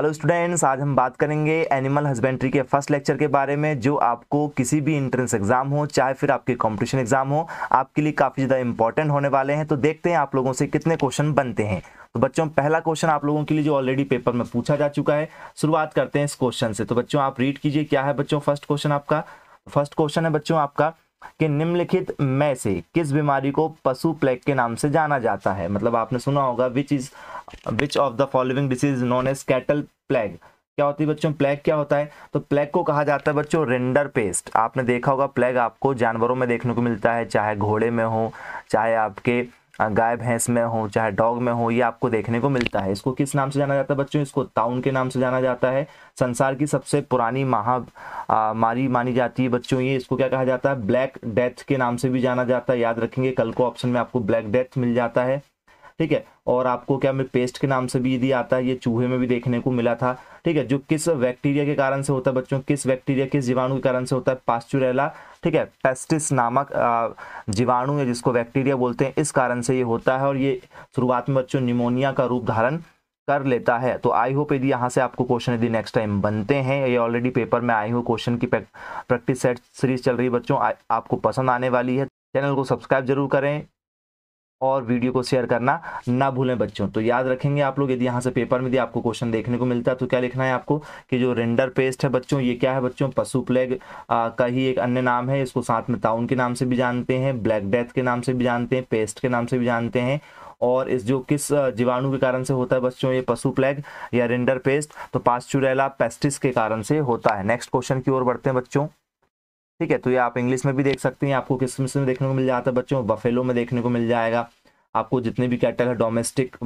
hello students आज हम बात करेंगे एनिमल हस्बेंड्री के फर्स्ट लेक्चर के बारे में जो आपको किसी भी इंट्रेंस एग्जाम हो चाहे फिर आपके कंपटीशन एग्जाम हो आपके लिए काफ़ी ज़्यादा इंपॉर्टेंट होने वाले हैं तो देखते हैं आप लोगों से कितने क्वेश्चन बनते हैं तो बच्चों पहला क्वेश्चन आप लोगों के लिए जो ऑलरेडी पेपर में पूछा जा चुका है शुरुआत करते हैं इस क्वेश्चन से तो बच्चों आप रीड कीजिए क्या है बच्चों फर्स्ट क्वेश्चन आपका फर्स्ट क्वेश्चन है बच्चों आपका कि निम्नलिखित में से किस बीमारी को पशु प्लेग के नाम से जाना जाता है मतलब आपने सुना होगा which is which of the following disease known as cattle plague क्या होती है बच्चों प्लेग क्या होता है तो प्लेग को कहा जाता है बच्चों रेंडर पेस्ट आपने देखा होगा प्लेग आपको जानवरों में देखने को मिलता है चाहे घोड़े में हो चाहे आपके हाँ, गाय भैंस में हो चाहे डॉग में हो ये आपको देखने को मिलता है इसको किस नाम से जाना जाता है बच्चों इसको ताउन के नाम से जाना जाता है संसार की सबसे पुरानी महामारी मानी जाती है बच्चों ये इसको क्या कहा जाता है ब्लैक डेथ के नाम से भी जाना जाता है याद रखेंगे कल को ऑप्शन में आपको ब्लैक डेथ मिल जाता है ठीक है और आपको क्या मैं पेस्ट के नाम से भी यदि आता है ये चूहे में भी देखने को मिला था ठीक है जो किस बैक्टीरिया के कारण से होता है बच्चों किस बैक्टीरिया किस जीवाणु के कारण से होता है पास्चुरेला ठीक है पेस्टिस नामक जीवाणु या जिसको बैक्टीरिया बोलते हैं इस कारण से ये होता है और ये शुरुआत में बच्चों निमोनिया का रूप धारण कर लेता है तो आई होप यदि यहाँ से आपको क्वेश्चन यदि नेक्स्ट टाइम बनते हैं ये ऑलरेडी पेपर में आई हो क्वेश्चन की प्रैक्टिस सेट सीरीज चल रही है बच्चों आपको पसंद आने वाली है चैनल को सब्सक्राइब जरूर करें और वीडियो को शेयर करना ना भूलें बच्चों तो याद रखेंगे आप लोग यदि यहाँ से पेपर में यदि आपको क्वेश्चन देखने को मिलता है तो क्या लिखना है आपको कि जो रेंडर पेस्ट है बच्चों ये क्या है बच्चों पशु प्लेग का ही एक अन्य नाम है इसको साथ में ताउन के नाम से भी जानते हैं ब्लैक डेथ के नाम से भी जानते हैं पेस्ट के नाम से भी जानते हैं और इस जो किस जीवाणु के कारण से होता है बच्चों ये पशु प्लेग या रेंडर पेस्ट तो पास्चुरैला पेस्टिस के कारण से होता है नेक्स्ट क्वेश्चन की ओर बढ़ते हैं बच्चों ठीक है तो ये आप इंग्लिश में भी देख सकते हैं आपको किस में देखने को मिल जाता है बच्चों बफेलो में देखने को मिल जाएगा आपको जितने भी कैटल है डोमेस्टिक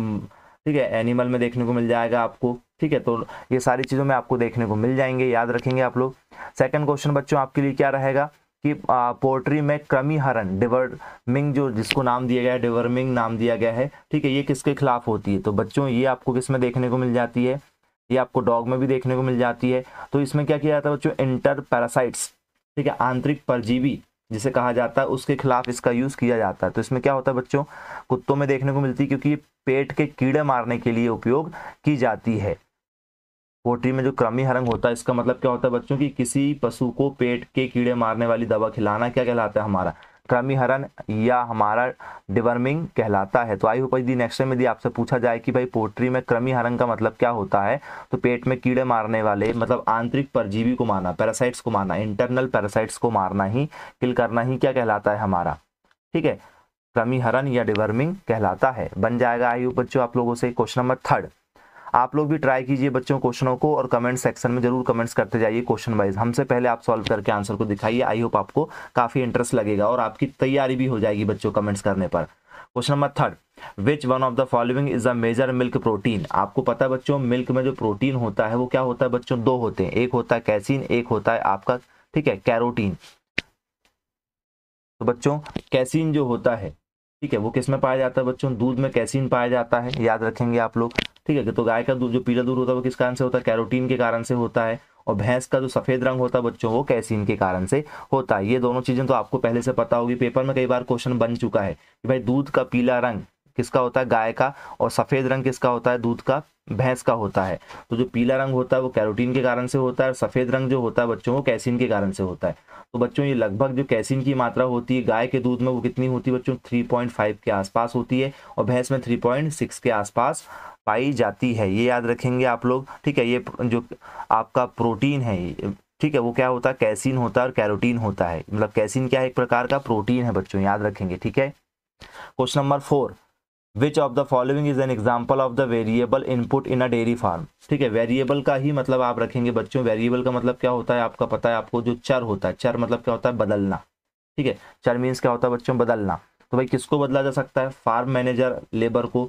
ठीक है एनिमल में देखने को मिल जाएगा आपको ठीक है तो ये सारी चीज़ों में आपको देखने को मिल जाएंगे याद रखेंगे आप लोग सेकंड क्वेश्चन बच्चों आपके लिए क्या रहेगा कि पोल्ट्री में क्रमी हरण डिवर्मिंग जो जिसको नाम दिया गया है डिवर्मिंग नाम दिया गया है ठीक है ये किसके खिलाफ होती है तो बच्चों ये आपको किस में देखने को मिल जाती है ये आपको डॉग में भी देखने को मिल जाती है तो इसमें क्या किया जाता है बच्चों इंटर पैरासाइट्स ठीक है आंतरिक परजीवी जिसे कहा जाता है उसके खिलाफ इसका यूज़ किया जाता है तो इसमें क्या होता है बच्चों कुत्तों में देखने को मिलती है क्योंकि ये पेट के कीड़े मारने के लिए उपयोग की जाती है पोल्ट्री में जो क्रमी हरंग होता है इसका मतलब क्या होता है बच्चों की किसी पशु को पेट के कीड़े मारने वाली दवा खिलाना क्या कहलाता है हमारा क्रमीहरण या हमारा डिवर्मिंग कहलाता है तो आई होप यदि नेक्स्ट में यदि आपसे पूछा जाए कि भाई पोल्ट्री में क्रमीहरण का मतलब क्या होता है तो पेट में कीड़े मारने वाले मतलब आंतरिक परजीवी को मारना पैरासाइट्स को मारना इंटरनल पैरासाइट्स को मारना ही किल करना ही क्या कहलाता है हमारा ठीक है क्रमीहरण या डिवर्मिंग कहलाता है बन जाएगा आई बच्चों आप लोगों से क्वेश्चन नंबर थर्ड आप लोग भी ट्राई कीजिए बच्चों क्वेश्चनों को और कमेंट सेक्शन में जरूर कमेंट्स करते जाइए क्वेश्चन वाइज हमसे पहले आप सॉल्व करके आंसर को दिखाइए आई होप आपको काफी इंटरेस्ट लगेगा और आपकी तैयारी भी हो जाएगी बच्चों कमेंट्स करने पर question number third which one of the following is a major milk protein आपको पता है बच्चों मिल्क में जो प्रोटीन होता है वो क्या होता है बच्चों दो होते हैं एक होता है कैसीन एक होता है आपका ठीक है कैरोटीन तो बच्चों कैसीन जो होता है ठीक है वो किस में पाया जाता है बच्चों दूध में कैसीन पाया जाता है याद रखेंगे आप लोग ठीक है तो गाय का दूध जो पीला दूध होता है वो किस कारण से होता है कैरोटीन के कारण से होता है और भैंस का जो सफेद रंग होता है बच्चों वो कैसीन के कारण से होता है ये दोनों चीजें तो आपको पहले से पता होगी पेपर में कई बार क्वेश्चन बन चुका है कि भाई दूध का पीला रंग किसका होता है गाय का और सफेद रंग किसका होता है दूध का भैंस का होता है तो जो पीला रंग होता है वो कैरोटीन के कारण से होता है और सफ़ेद रंग जो होता है बच्चों को कैसिन के कारण से होता है तो बच्चों ये लगभग जो कैसिन की मात्रा होती है गाय के दूध में वो कितनी होती है बच्चों 3.5 के आसपास होती है और भैंस में 3.6 के आसपास पाई जाती है ये याद रखेंगे आप लोग ठीक है ये जो आपका प्रोटीन है ठीक है वो क्या होता है कैसिन होता है और कैरोटीन होता है मतलब कैसिन क्या है एक प्रकार का प्रोटीन है बच्चों याद रखेंगे ठीक है question number four which of the following is an example of the variable input in a dairy farm ठीक है वेरिएबल का ही मतलब आप रखेंगे बच्चों वेरिएबल का मतलब क्या होता है आपका पता है आपको जो चर होता है चर मतलब क्या होता है बदलना ठीक है चर मीन्स क्या होता है बच्चों बदलना तो भाई किसको बदला जा सकता है फार्म मैनेजर लेबर को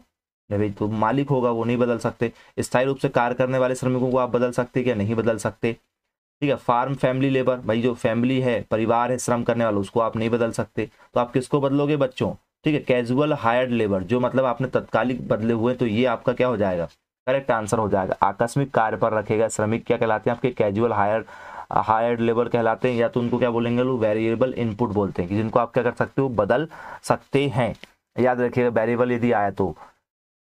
भाई तो मालिक होगा वो नहीं बदल सकते स्थायी रूप से कार्य करने वाले श्रमिकों को आप बदल सकते क्या नहीं बदल सकते ठीक है फार्म फैमिली लेबर भाई जो फैमिली है परिवार है श्रम करने वाला उसको आप नहीं बदल सकते तो आप किसको बदलोगे बच्चों ठीक है कैजुअल हायर्ड लेबर जो मतलब आपने तत्कालिक बदले हुए तो ये आपका क्या हो जाएगा करेक्ट आंसर हो जाएगा आकस्मिक कार्य पर रखेगा श्रमिक क्या कहलाते हैं आपके कैजुअल हायर हायर लेबर कहलाते हैं या तो उनको क्या बोलेंगे लोग वेरिएबल इनपुट बोलते हैं कि जिनको आप क्या कर सकते हो बदल सकते हैं याद रखिएगा वेरिएबल यदि आया तो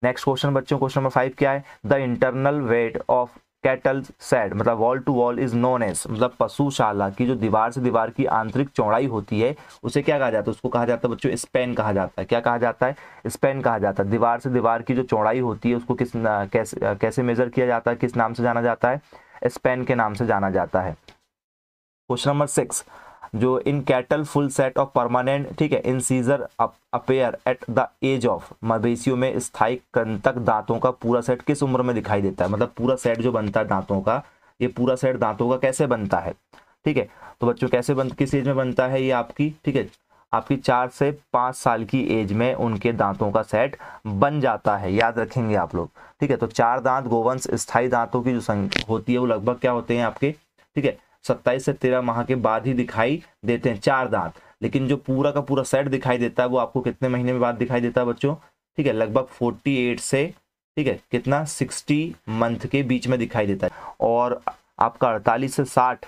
नेक्स्ट क्वेश्चन बच्चों क्वेश्चन नंबर फाइव क्या है the internal width of cattle shed मतलब wall to wall is known as मतलब पशुशाला की जो दीवार से दीवार की आंतरिक चौड़ाई होती है उसे क्या कहा जाता है उसको कहा जाता है बच्चों स्पेन कहा जाता है क्या कहा जाता है स्पेन कहा जाता है दीवार से दीवार की जो चौड़ाई होती है उसको किस कैसे कैसे मेजर किया जाता है किस नाम से जाना जाता है स्पेन के नाम से जाना जाता है क्वेश्चन नंबर सिक्स जो in cattle full set of permanent ठीक है incisors appear at the age of मवेशियों में स्थायी कंतक दांतों का पूरा सेट किस उम्र में दिखाई देता है मतलब पूरा सेट जो बनता है दांतों का ये पूरा सेट दांतों का कैसे बनता है ठीक है तो बच्चों कैसे बन किस एज में बनता है ये आपकी ठीक है आपकी चार से पाँच साल की एज में उनके दांतों का सेट बन जाता है याद रखेंगे आप लोग ठीक है तो चार दांत गोवंश स्थायी दांतों की जो संख्या होती है वो लगभग क्या होते हैं आपके ठीक है सत्ताईस से तेरह माह के बाद ही दिखाई देते हैं चार दांत लेकिन जो पूरा का पूरा सेट दिखाई देता है वो आपको कितने महीने में बाद दिखाई देता है बच्चों ठीक है लगभग फोर्टी एट से ठीक है कितना सिक्सटी मंथ के बीच में दिखाई देता है और आपका अड़तालीस से साठ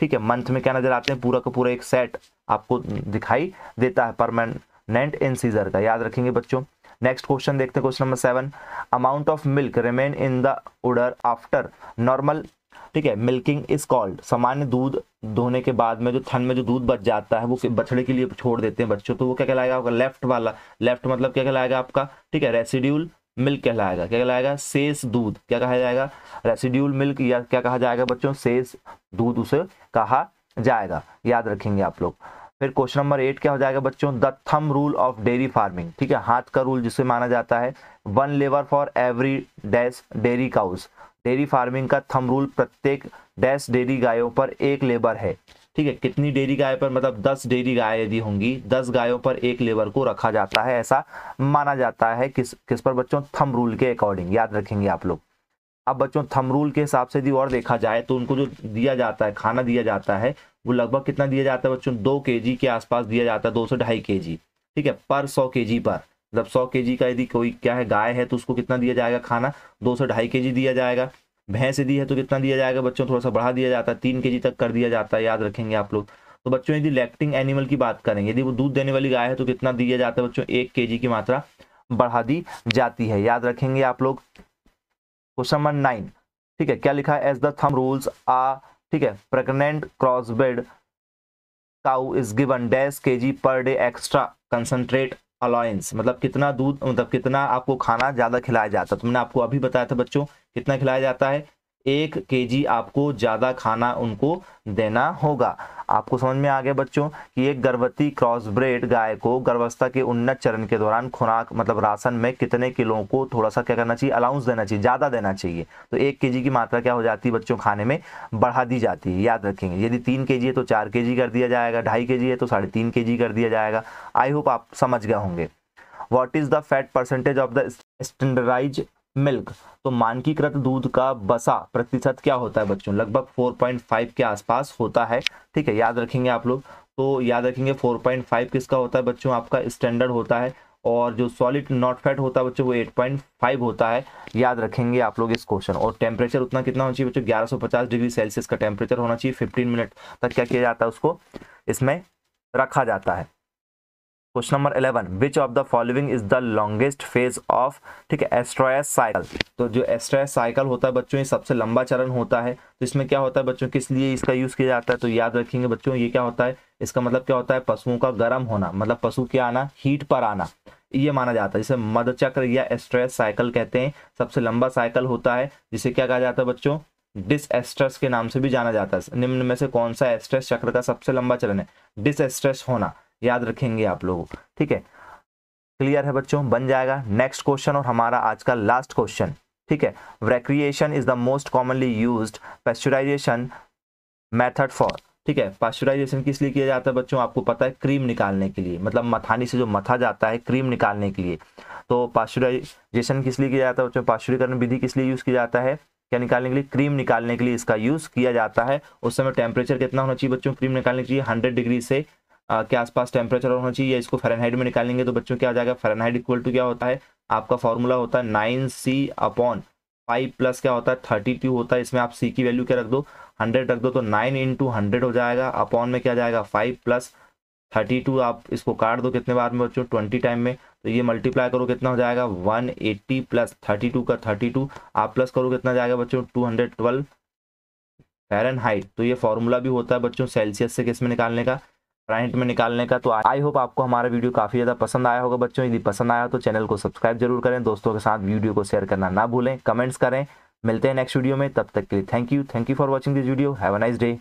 ठीक है मंथ में क्या नजर आते हैं पूरा का पूरा एक सेट आपको दिखाई देता है परमानेंट इन सीजर का याद रखेंगे बच्चों नेक्स्ट क्वेश्चन देखते हैं question number seven amount of milk remain in the udder after normal ठीक है मिल्किंग इज कॉल्ड सामान्य दूध धोने के बाद में जो थन में जो दूध बच जाता है वो बछड़े के लिए छोड़ देते हैं बच्चों तो वो क्या कहलाएगा आपका लेफ्ट वाला लेफ्ट मतलब क्या कहलाएगा आपका ठीक है रेसिड्यूल मिल्क कहलाएगा क्या कहलाएगा शेष दूध क्या कहा जाएगा रेसिड्यूल मिल्क या क्या कहा जाएगा बच्चों शेष दूध उसे कहा जाएगा याद रखेंगे आप लोग फिर क्वेश्चन नंबर एट क्या हो जाएगा बच्चों the thumb rule of dairy farming ठीक है हाथ का रूल जिसे माना जाता है वन लेवर for every dash dairy cows dairy farming का थम रूल प्रत्येक डैश डेयरी गायों पर एक लेबर है ठीक है कितनी डेयरी गाय पर मतलब दस डेयरी गाय यदि होंगी दस गायों पर एक लेबर को रखा जाता है ऐसा माना जाता है किस किस पर बच्चों थम रूल के अकॉर्डिंग याद रखेंगे आप लोग अब बच्चों थम रूल के हिसाब से यदि और देखा जाए तो उनको जो दिया जाता है खाना दिया जाता है वो लगभग कितना दिया जाता है बच्चों दो के के आसपास दिया जाता है दो से ढाई के ठीक है पर सौ के पर मतलब सौ के का यदि कोई क्या है गाय है तो उसको कितना दिया जाएगा खाना दो से ढाई के दिया जाएगा भैंस यदि है तो कितना दिया जाएगा बच्चों थोड़ा सा बढ़ा दिया जाता है तीन के तक कर दिया जाता है याद रखेंगे आप लोग तो बच्चों यदि लैक्टिंग एनिमल की बात करें यदि वो दूध देने वाली गाय है तो कितना दिया जाता है बच्चों एक के की मात्रा बढ़ा दी जाती है याद रखेंगे आप लोग क्वेश्चन नंबर नाइन ठीक है क्या लिखा है एज द थम रूल्स आ ठीक है pregnant crossbred cow is given dash K G per day extra concentrate alliance मतलब कितना दूध मतलब कितना आपको खाना ज़्यादा खिलाया जाता है तो मैंने आपको अभी बताया था बच्चों कितना खिलाया जाता है एक केजी आपको ज़्यादा खाना उनको देना होगा आपको समझ में आ गया बच्चों कि एक गर्भवती क्रॉस ब्रेड गाय को गर्भावस्था के उन्नत चरण के दौरान खुराक मतलब राशन में कितने किलो को थोड़ा सा क्या करना चाहिए अलाउंस देना चाहिए ज़्यादा देना चाहिए तो एक के की मात्रा क्या हो जाती है बच्चों खाने में बढ़ा दी जाती है याद रखेंगे यदि तीन के है तो चार के कर दिया जाएगा ढाई के है तो साढ़े तीन के कर दिया जाएगा आई होप आप समझ गए होंगे what is the fat percentage of the standardize milk तो मानकीकृत दूध का बसा प्रतिशत क्या होता है बच्चों लगभग 4.5 के आसपास होता है ठीक है याद रखेंगे आप लोग तो याद रखेंगे 4.5 किसका होता है बच्चों आपका स्टैंडर्ड होता है और जो सॉलिड नॉट फैट होता है बच्चों वो 8.5 होता है याद रखेंगे आप लोग इस क्वेश्चन और टेम्परेचर उतना कितना होना चाहिए बच्चों ग्यारह डिग्री सेल्सियस का टेम्परेचर होना चाहिए फिफ्टीन मिनट तक क्या किया जाता है उसको इसमें रखा जाता है question number eleven which of the following is the longest phase of ठीक है एस्ट्रॉयस साइकिल तो जो एस्ट्रॉयस साइकिल होता है बच्चों ये सबसे लंबा चरण होता है तो इसमें क्या होता है बच्चों किस लिए इसका यूज किया जाता है तो याद रखेंगे बच्चों ये क्या होता है इसका मतलब क्या होता है पशुओं का गर्म होना मतलब पशु क्या आना हीट पर आना ये माना जाता है जिसे चक्र या एस्ट्रेस साइकिल कहते हैं सबसे लंबा साइकिल होता है जिसे क्या कहा जाता है बच्चों डिसएस्ट्रेस के नाम से भी जाना जाता है निम्न में से कौन सा एस्ट्रेस चक्र का सबसे लंबा चरण है डिसएस्ट्रेस होना याद रखेंगे आप लोग ठीक है क्लियर है बच्चों बन जाएगा नेक्स्ट क्वेश्चन और हमारा आज का लास्ट क्वेश्चन ठीक है recreation is the most commonly use pasteurisation method for ठीक है पास्चुराइजेशन किस लिए किया जाता है बच्चों आपको पता है क्रीम निकालने के लिए मतलब मथानी से जो मथा जाता है क्रीम निकालने के लिए तो पास्चुराइजेशन किस लिए किया जाता है बच्चों पास्चुरीकरण विधि किस लिए यूज किया जाता है क्या निकालने के लिए क्रीम निकालने के लिए इसका यूज किया जाता है उस समय टेम्परेचर कितना होना चाहिए बच्चों क्रीम निकालने के लिए हंड्रेड डिग्री से के आसपास टेम्परेचर होना चाहिए इसको फ़ारेनहाइट में निकालेंगे तो बच्चों क्या आ जाएगा फ़ारेनहाइट इक्वल टू क्या होता है आपका फॉर्मूला होता है nine C upon five plus क्या होता है थर्टी टू होता है इसमें आप सी की वैल्यू क्या रख दो हंड्रेड रख दो तो नाइन इंटू हंड्रेड हो जाएगा अपॉन में क्या जाएगा फाइव प्लस थर्टी टू आप इसको काट दो कितने बार में बच्चों ट्वेंटी टाइम में तो ये मल्टीप्लाई करो कितना हो जाएगा one eighty plus thirty two का थर्टी टू आप प्लस करो कितना जाएगा बच्चों टू हंड्रेड ट्वेल्व फेरन तो ये फॉर्मूला भी होता है बच्चों सेल्सियस से किस में निकालने का करंट में निकालने का तो आई होप आपको हमारा वीडियो काफी ज्यादा पसंद आया होगा बच्चों यदि पसंद आया हो तो चैनल को सब्सक्राइब जरूर करें दोस्तों के साथ वीडियो को शेयर करना ना भूलें कमेंट्स करें मिलते हैं नेक्स्ट वीडियो में तब तक के लिए thank you thank you for watching this video have a nice day